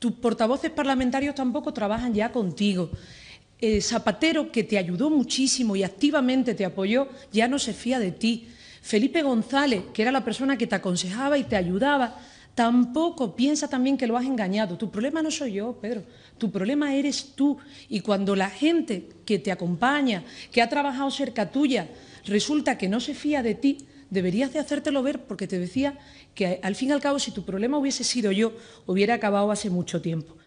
Tus portavoces parlamentarios tampoco trabajan ya contigo. Eh, Zapatero, que te ayudó muchísimo y activamente te apoyó, ya no se fía de ti. Felipe González, que era la persona que te aconsejaba y te ayudaba, tampoco piensa también que lo has engañado. Tu problema no soy yo, Pedro, tu problema eres tú. Y cuando la gente que te acompaña, que ha trabajado cerca tuya, resulta que no se fía de ti, deberías de hacértelo ver porque te decía que al fin y al cabo si tu problema hubiese sido yo, hubiera acabado hace mucho tiempo.